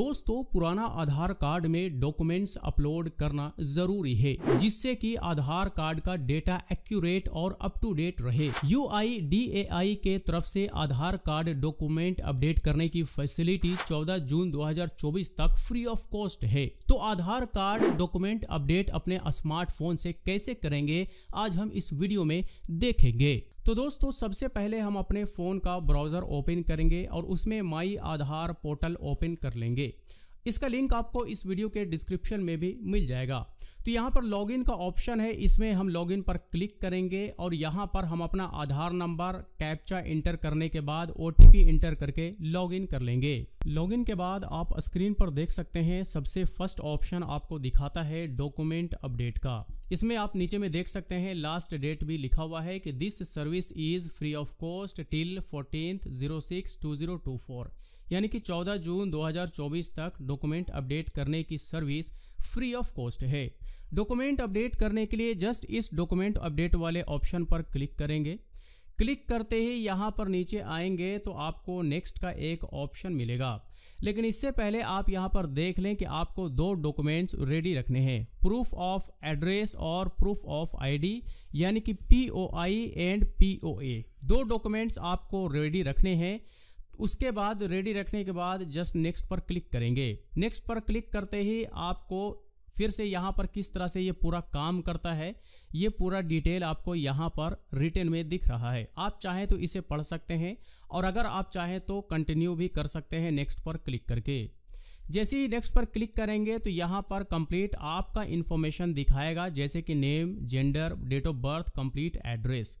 दोस्तों पुराना आधार कार्ड में डॉक्यूमेंट्स अपलोड करना जरूरी है जिससे कि आधार कार्ड का डेटा एक्यूरेट और up to date U I आई के तरफ से आधार कार्ड डॉक्यूमेंट अपडेट करने की फैसिलिटी 14 जून 2024 तक फ्री ऑफ कॉस्ट है तो आधार कार्ड डॉक्यूमेंट अपडेट अपने स्मार्टफोन से कैसे करेंगे आज हम इस वीडियो में देखेंगे तो दोस्तों सबसे पहले हम अपने फ़ोन का ब्राउज़र ओपन करेंगे और उसमें माई आधार पोर्टल ओपन कर लेंगे इसका लिंक आपको इस वीडियो के डिस्क्रिप्शन में भी मिल जाएगा तो यहाँ पर लॉगिन का ऑप्शन है इसमें हम लॉगिन पर क्लिक करेंगे और यहाँ पर हम अपना आधार नंबर कैप्चा इंटर करने के बाद ओ इंटर करके लॉगिन कर लेंगे लॉगिन के बाद आप स्क्रीन पर देख सकते हैं सबसे फर्स्ट ऑप्शन आपको दिखाता है डॉक्यूमेंट अपडेट का इसमें आप नीचे में देख सकते हैं लास्ट डेट भी लिखा हुआ है कि this service is free of cost till fourteen zero six two zero two four यानी कि 14 जून 2024 तक डॉक्यूमेंट अपडेट करने की सर्विस फ्री ऑफ कॉस्ट है डॉक्यूमेंट अपडेट करने के लिए जस्ट इस डॉक्यूमेंट अपडेट वाले ऑप्शन पर क्लिक करेंगे क्लिक करते ही यहाँ पर नीचे आएंगे तो आपको नेक्स्ट का एक ऑप्शन मिलेगा लेकिन इससे पहले आप यहाँ पर देख लें कि आपको दो डॉक्यूमेंट्स रेडी रखने हैं प्रूफ ऑफ एड्रेस और प्रूफ ऑफ आईडी यानी कि पीओआई एंड पीओए दो डॉक्यूमेंट्स आपको रेडी रखने हैं उसके बाद रेडी रखने के बाद जस्ट नेक्स्ट पर क्लिक करेंगे नेक्स्ट पर क्लिक करते ही आपको फिर से यहाँ पर किस तरह से ये पूरा काम करता है ये पूरा डिटेल आपको यहाँ पर रिटेन में दिख रहा है आप चाहें तो इसे पढ़ सकते हैं और अगर आप चाहें तो कंटिन्यू भी कर सकते हैं नेक्स्ट पर क्लिक करके जैसे ही नेक्स्ट पर क्लिक करेंगे तो यहाँ पर कंप्लीट आपका इन्फॉर्मेशन दिखाएगा जैसे कि name gender date of birth complete address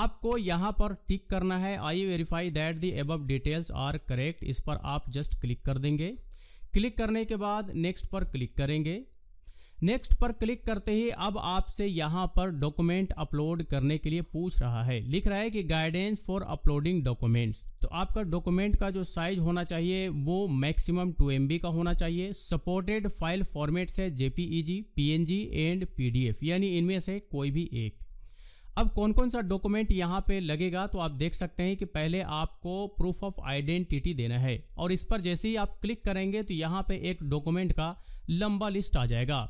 आपको यहाँ पर टिक करना है आई वेरीफाई दैट दी एब डिटेल्स आर करेक्ट इस पर आप जस्ट क्लिक कर देंगे क्लिक करने के बाद नेक्स्ट पर क्लिक करेंगे नेक्स्ट पर क्लिक करते ही अब आपसे यहाँ पर डॉक्यूमेंट अपलोड करने के लिए पूछ रहा है लिख रहा है कि गाइडेंस फॉर अपलोडिंग डॉक्यूमेंट्स तो आपका डॉक्यूमेंट का जो साइज होना चाहिए वो मैक्सिमम 2 एम का होना चाहिए सपोर्टेड फाइल फॉर्मेट्स है जेपीईजी, पीएनजी एंड पीडीएफ यानी इनमें से कोई भी एक अब कौन कौन सा डॉक्यूमेंट यहाँ पे लगेगा तो आप देख सकते हैं कि पहले आपको प्रूफ ऑफ आइडेंटिटी देना है और इस पर जैसे ही आप क्लिक करेंगे तो यहाँ पे एक डॉक्यूमेंट का लंबा लिस्ट आ जाएगा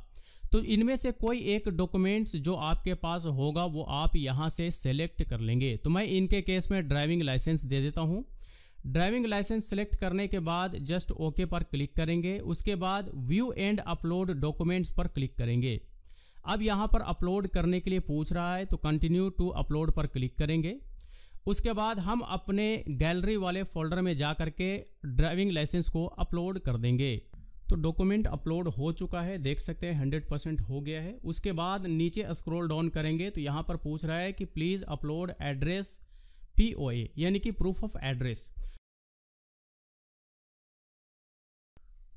तो इनमें से कोई एक डॉक्यूमेंट्स जो आपके पास होगा वो आप यहाँ से सेलेक्ट कर लेंगे तो मैं इनके केस में ड्राइविंग लाइसेंस दे देता हूँ ड्राइविंग लाइसेंस सेलेक्ट करने के बाद जस्ट ओके पर क्लिक करेंगे उसके बाद व्यू एंड अपलोड डॉक्यूमेंट्स पर क्लिक करेंगे अब यहाँ पर अपलोड करने के लिए पूछ रहा है तो कंटिन्यू टू अपलोड पर क्लिक करेंगे उसके बाद हम अपने गैलरी वाले फोल्डर में जा करके ड्राइविंग लाइसेंस को अपलोड कर देंगे तो डॉक्यूमेंट अपलोड हो चुका है देख सकते हैं हंड्रेड परसेंट हो गया है उसके बाद नीचे स्क्रॉल डाउन करेंगे तो यहाँ पर पूछ रहा है कि प्लीज़ अपलोड एड्रेस पी यानी कि प्रूफ ऑफ एड्रेस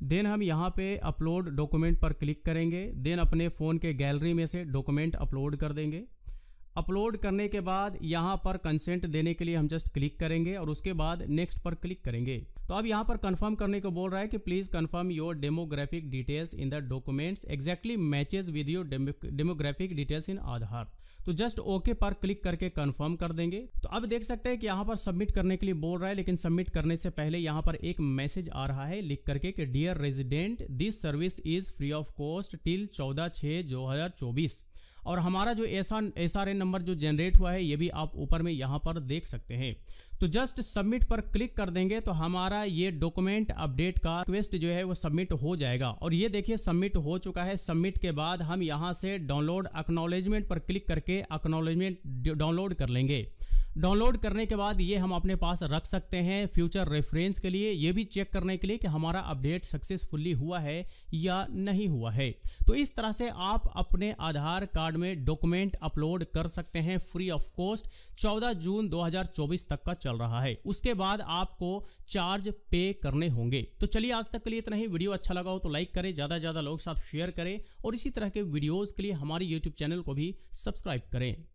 देन हम यहाँ पे अपलोड डॉक्यूमेंट पर क्लिक करेंगे देन अपने फ़ोन के गैलरी में से डॉक्यूमेंट अपलोड कर देंगे अपलोड करने के बाद यहाँ पर कंसेंट देने के लिए हम जस्ट क्लिक करेंगे और उसके बाद नेक्स्ट पर क्लिक करेंगे तो अब यहाँ पर कंफर्म करने को बोल रहा है कि please confirm your demographic details in the documents exactly matches with your demographic details in Aadhaar तो जस्ट ओके पर क्लिक करके कंफर्म कर देंगे तो अब देख सकते हैं कि यहाँ पर सबमिट करने के लिए बोल रहा है लेकिन सबमिट करने से पहले यहाँ पर एक मैसेज आ रहा है लिख करके कि dear resident this service is free of cost till चौदह छः दो और हमारा जो ऐसा एस आर एन नंबर जो जनरेट हुआ है ये भी आप ऊपर में यहाँ पर देख सकते हैं तो जस्ट सबमिट पर क्लिक कर देंगे तो हमारा ये डॉक्यूमेंट अपडेट का रिक्वेस्ट जो है वो सबमिट हो जाएगा और ये देखिए सबमिट हो चुका है सबमिट के बाद हम यहाँ से डाउनलोड अक्नोलेजमेंट पर क्लिक करके अक्नोलेजमेंट डाउनलोड कर लेंगे डाउनलोड करने के बाद ये हम अपने पास रख सकते हैं फ्यूचर रेफरेंस के लिए ये भी चेक करने के लिए कि हमारा अपडेट सक्सेसफुली हुआ है या नहीं हुआ है तो इस तरह से आप अपने आधार कार्ड में डॉक्यूमेंट अपलोड कर सकते हैं फ्री ऑफ कॉस्ट 14 जून 2024 तक का चल रहा है उसके बाद आपको चार्ज पे करने होंगे तो चलिए आज तक के लिए इतना ही वीडियो अच्छा लगा हो तो लाइक करें ज़्यादा से ज़्यादा लोग साथ शेयर करें और इसी तरह के वीडियोज़ के लिए हमारे यूट्यूब चैनल को भी सब्सक्राइब करें